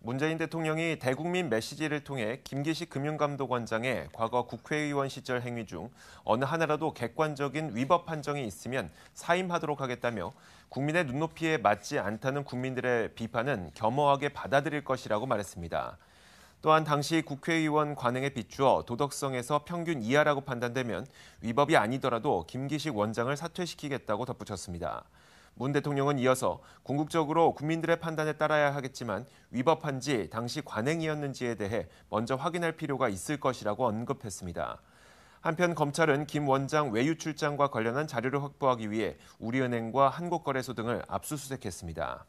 문재인 대통령이 대국민 메시지를 통해 김기식 금융감독원장의 과거 국회의원 시절 행위 중 어느 하나라도 객관적인 위법 판정이 있으면 사임하도록 하겠다며 국민의 눈높이에 맞지 않다는 국민들의 비판은 겸허하게 받아들일 것이라고 말했습니다. 또한 당시 국회의원 관행에 비추어 도덕성에서 평균 이하라고 판단되면 위법이 아니더라도 김기식 원장을 사퇴시키겠다고 덧붙였습니다. 문 대통령은 이어서 궁극적으로 국민들의 판단에 따라야 하겠지만 위법한지 당시 관행이었는지에 대해 먼저 확인할 필요가 있을 것이라고 언급했습니다. 한편 검찰은 김 원장 외유 출장과 관련한 자료를 확보하기 위해 우리은행과 한국거래소 등을 압수수색했습니다.